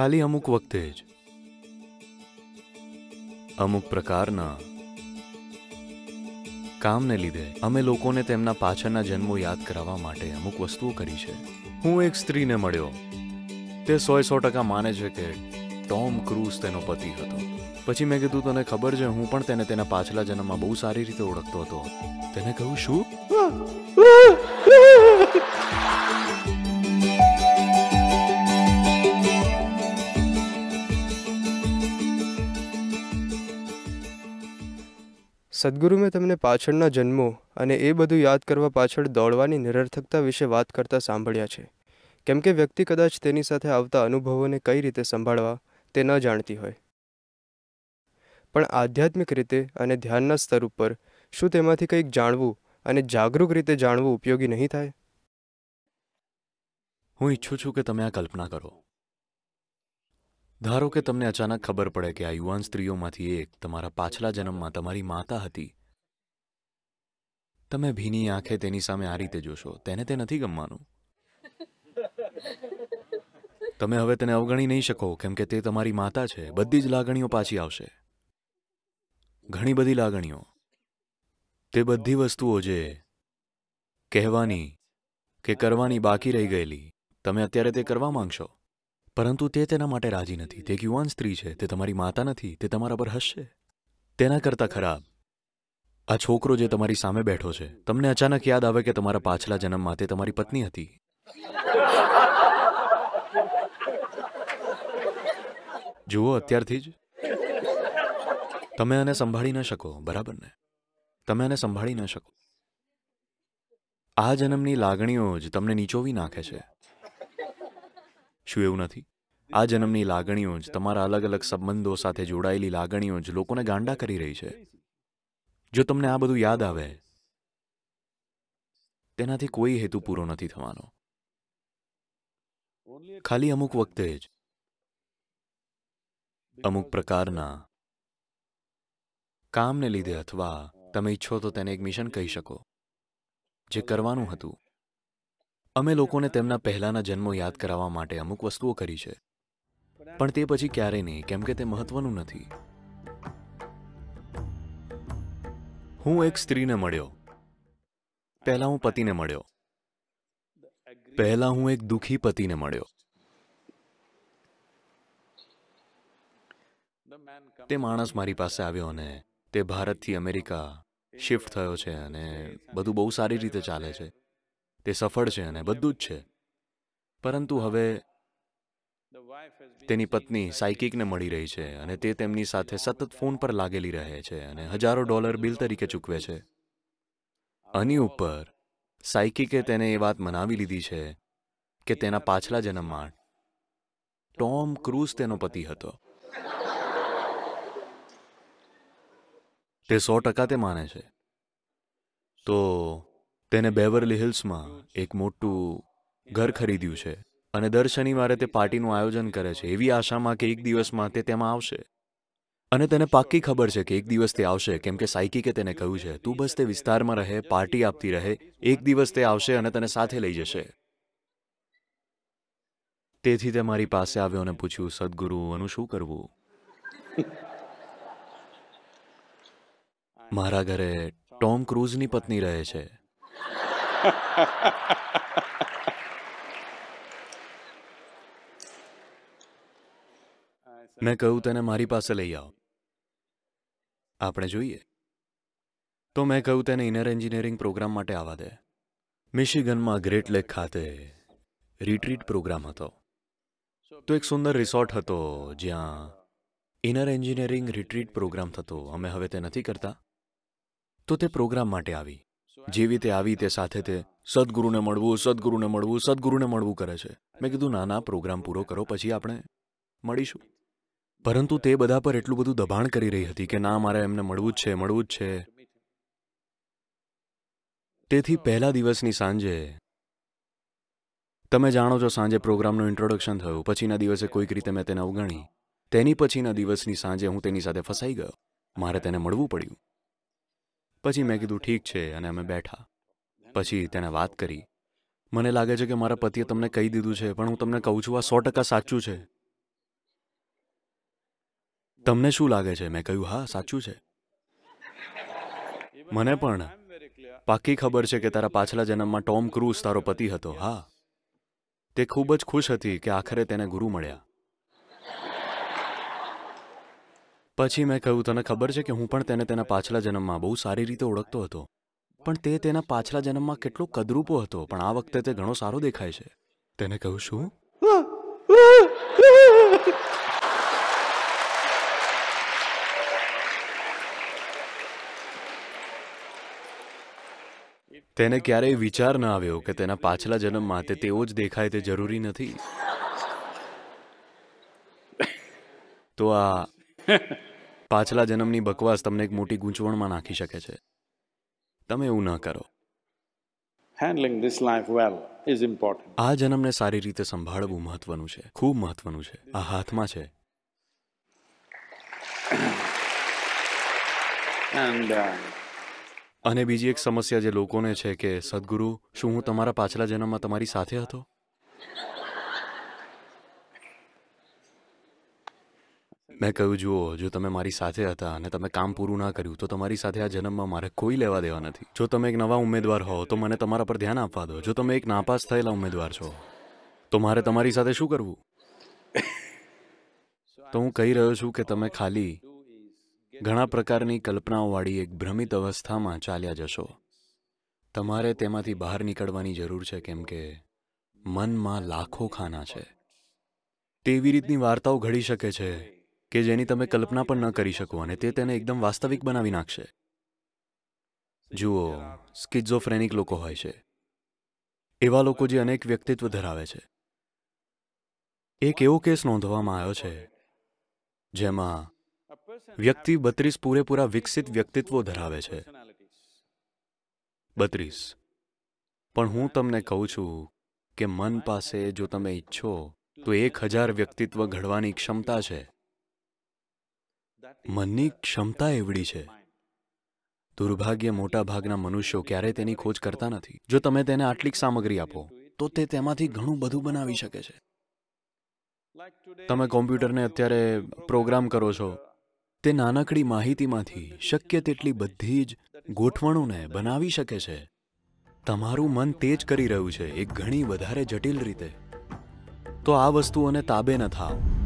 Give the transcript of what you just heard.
ખાલી અમુક વખતે જ અમુક પ્રકારના કામને લીધે અમે લોકોને તેમના પાછળના જન્મો યાદ કરાવવા માટે અમુક વસ્તુઓ કરી છે હું એક સ્ત્રીને મળ્યો તે સોએ સો ટકા માને છે કે ટોમ ક્રૂઝ તેનો પતિ હતો પછી મેં કીધું તને ખબર છે હું પણ તેને તેના પાછલા જન્મમાં બહુ સારી રીતે ઓળખતો હતો તેને કહ્યું શું સદગુરુ મેં તમને પાછળના જન્મો અને એ બધું યાદ કરવા પાછળ દોડવાની નિરર્થકતા વિશે વાત કરતા સાંભળ્યા છે કેમ કે વ્યક્તિ કદાચ તેની સાથે આવતા અનુભવોને કઈ રીતે સંભાળવા તે ન જાણતી હોય પણ આધ્યાત્મિક રીતે અને ધ્યાનના સ્તર ઉપર શું તેમાંથી કંઈક જાણવું અને જાગૃત રીતે જાણવું ઉપયોગી નહીં થાય હું ઈચ્છું છું કે તમે આ કલ્પના કરો ધારો કે તમને અચાનક ખબર પડે કે આ યુવાન સ્ત્રીઓમાંથી એક તમારા પાછલા જન્મમાં તમારી માતા હતી તમે ભીની આંખે તેની સામે આ રીતે જોશો તેને તે નથી ગમવાનું તમે હવે તેને અવગણી નહીં શકો કેમ કે તે તમારી માતા છે બધી જ લાગણીઓ પાછી આવશે ઘણી બધી લાગણીઓ તે બધી વસ્તુઓ જે કહેવાની કે કરવાની બાકી રહી ગયેલી તમે અત્યારે તે કરવા માંગશો પરંતુ તે તેના માટે રાજી નથી તે એક યુવાન સ્ત્રી છે તે તમારી માતા નથી તે તમારા પર હસશે તેના કરતાં ખરાબ આ છોકરો જે તમારી સામે બેઠો છે તમને અચાનક યાદ આવે કે તમારા પાછલા જન્મમાં તે તમારી પત્ની હતી જુઓ અત્યારથી જ તમે આને સંભાળી ન શકો બરાબર ને તમે આને સંભાળી ન શકો આ જન્મની લાગણીઓ જ તમને નીચોવી નાખે છે શું એવું નથી આ જન્મની લાગણીઓ જ તમારા અલગ અલગ સંબંધો સાથે જોડાયેલી લાગણીઓ જ લોકોને ગાંડા કરી રહી છે જો તમને આ બધું યાદ આવે તેનાથી કોઈ હેતુ પૂરો નથી થવાનો ખાલી અમુક વખતે જ અમુક પ્રકારના કામને લીધે અથવા તમે ઈચ્છો તો તેને એક મિશન કહી શકો જે કરવાનું હતું અમે લોકોને તેમના પહેલાના જન્મો યાદ કરાવવા માટે અમુક વસ્તુઓ કરી છે પણ તે પછી ક્યારેય નહીં કેમ કે તે મહત્વનું નથી હું એક સ્ત્રીને મળ્યો પહેલા હું પતિને મળ્યો પહેલા હું એક દુઃખી પતિને મળ્યો તે માણસ મારી પાસે આવ્યો અને તે ભારતથી અમેરિકા શિફ્ટ થયો છે અને બધું બહુ સારી રીતે ચાલે છે તે સફળ છે અને બધું જ છે પરંતુ હવે તેની પત્ની સાયકિકને મળી રહી છે અને તે તેમની સાથે સતત ફોન પર લાગેલી રહે છે અને હજારો ડોલર બિલ તરીકે ચૂકવે છે આની ઉપર સાયકિકે તેને એ વાત મનાવી લીધી છે કે તેના પાછલા જન્મમાં ટોમ ક્રૂઝ તેનો પતિ હતો તે સો ટકા તે માને છે તો તેને બેવરલી હિલ્સમાં એક મોટું ઘર ખરીદ્યું છે અને દર શનિવારે તે પાર્ટીનું આયોજન કરે છે એવી આશામાં કે એક દિવસમાં તે તેમાં આવશે અને તેને પાક્કી ખબર છે કે એક દિવસ તે આવશે કેમ કે સાયકીકે તેને કહ્યું છે તું બસ તે વિસ્તારમાં રહે પાર્ટી આપતી રહે એક દિવસ તે આવશે અને તને સાથે લઈ જશે તેથી તે મારી પાસે આવ્યો અને પૂછ્યું સદગુરુ એનું શું કરવું મારા ઘરે ટોમ ક્રૂઝની પત્ની રહે છે મેં કહ્યું તેને મારી પાસે લઈ આવો આપણે જોઈએ તો મેં કહ્યું તેને ઇનર એન્જિનિયરિંગ પ્રોગ્રામ માટે આવવા દે મિશિગનમાં ગ્રેટ લેક ખાતે રિટ્રીટ પ્રોગ્રામ હતો તો એક સુંદર રિસોર્ટ હતો જ્યાં ઇનર એન્જિનિયરિંગ રિટ્રીટ પ્રોગ્રામ થતો અમે હવે તે નથી કરતા તો તે પ્રોગ્રામ માટે આવી જેવી તે આવી તે સાથે તે સદગુરુને મળવું સદગુરુને મળવું સદગુરુને મળવું કરે છે મેં કીધું નાના પ્રોગ્રામ પૂરો કરો પછી આપણે મળીશું પરંતુ તે બધા પર એટલું બધું દબાણ કરી રહી હતી કે ના મારે એમને મળવું જ છે મળવું જ છે તેથી પહેલા દિવસની સાંજે તમે જાણો છો સાંજે પ્રોગ્રામનું ઇન્ટ્રોડક્શન થયું પછીના દિવસે કોઈક રીતે મેં તેને અવગણી તેની પછીના દિવસની સાંજે હું તેની સાથે ફસાઈ ગયો મારે તેને મળવું પડ્યું પછી મેં કીધું ઠીક છે અને અમે બેઠા પછી તેણે વાત કરી મને લાગે છે કે મારા પતિએ તમને કહી દીધું છે પણ હું તમને કહું છું આ સો ટકા સાચું છે તમને શું લાગે છે મેં કહ્યું હા સાચું છે મને પણ પાકી ખબર છે કે તારા પાછલા જન્મમાં ટોમ ક્રૂઝ તારો પતિ હતો હા તે ખૂબ જ ખુશ હતી કે આખરે તેને ગુરુ મળ્યા પછી મેં કહ્યું તને ખબર છે કે હું પણ તેને તેના પાછલા જન્મમાં બહુ સારી રીતે ઓળખતો હતો પણ તે તેના પાછલા જન્મમાં કેટલો કદરૂપો હતો પણ આ વખતે તે ઘણો સારો દેખાય છે તેને કહું છું તેને ક્યારેય વિચાર ન આવ્યો કે તેના પાછલા જન્મમાં તે તેવો જ દેખાય તે જરૂરી નથી તો આ પાછલા જન્મની બકવાસ તમને એક મોટી ગૂંચવણમાં નાખી શકે છે તમે એવું ન કરો handling this life well is important આ જન્મને સારી રીતે સંભાળવું મહત્વનું છે ખૂબ મહત્વનું છે આ હાથમાં છે uh, અને બીજી એક સમસ્યા જે લોકોને છે કે સદગુરુ શું હું તમારા પાછલા જન્મમાં તમારી સાથે હતો મેં કહ્યું જુઓ જો તમે મારી સાથે હતા અને તમે કામ પૂરું ના કર્યું તો તમારી સાથે આ જન્મમાં મારે કોઈ લેવા દેવા નથી જો તમે એક નવા ઉમેદવાર હો તો મને તમારા પર ધ્યાન આપવા દો જો તમે એક નાપાસ થયેલા ઉમેદવાર છો તો મારે તમારી સાથે શું કરવું તો હું કહી રહ્યો છું કે તમે ખાલી ઘણા પ્રકારની કલ્પનાઓવાળી એક ભ્રમિત અવસ્થામાં ચાલ્યા જશો તમારે તેમાંથી બહાર નીકળવાની જરૂર છે કેમ કે મનમાં લાખો ખાના છે તેવી રીતની વાર્તાઓ ઘડી શકે છે કે જેની તમે કલ્પના પણ ન કરી શકો અને તે તેને એકદમ વાસ્તવિક બનાવી નાખશે જુઓ સ્કિઝોફ્રેનિક લોકો હોય છે એવા લોકો જે અનેક વ્યક્તિત્વ ધરાવે છે એક એવો કેસ નોંધવામાં આવ્યો છે જેમાં વ્યક્તિ બત્રીસ પૂરેપૂરા વિકસિત વ્યક્તિત્વો ધરાવે છે બત્રીસ પણ હું તમને કહું છું કે મન પાસે જો તમે ઈચ્છો તો એક હજાર વ્યક્તિત્વ ઘડવાની ક્ષમતા છે મનની ક્ષમતા એવડી છે દુર્ભાગ્ય મોટા ભાગના મનુષ્યો ક્યારેય તેની ખોજ કરતા નથી જો તમે તેને આટલી સામગ્રી આપો તો તે તેમાંથી ઘણું બધું બનાવી શકે છે તમે કોમ્પ્યુટરને અત્યારે પ્રોગ્રામ કરો છો તે નાનકડી માહિતીમાંથી શક્ય તેટલી બધી જ ગોઠવણોને બનાવી શકે છે તમારું મન તે જ કરી રહ્યું છે એ ઘણી વધારે જટિલ રીતે તો આ વસ્તુઓને તાબે ન થાવ